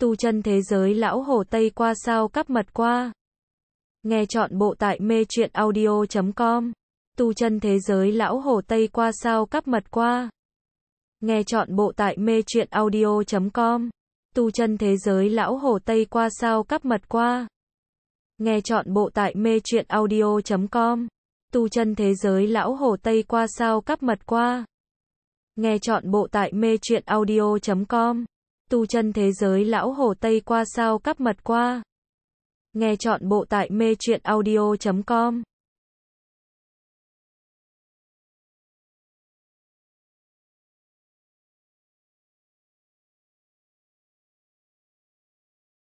tu chân thế giới lão hồ Tây qua sao cắp mật qua. Nghe chọn bộ tại mê truyện audio.com. Tu chân thế giới lão hồ Tây qua sao cắp mật qua. Nghe chọn bộ tại mê truyện audio.com. Tu chân thế giới lão hồ Tây qua sao cắp mật qua. Nghe chọn bộ tại mê truyện audio.com. Tu chân thế giới lão hồ Tây qua sao cắp mật qua. Nghe chọn bộ tại mê truyện audio.com tu chân thế giới lão hồ Tây qua sao cắp mật qua. Nghe chọn bộ tại mê chuyện audio.com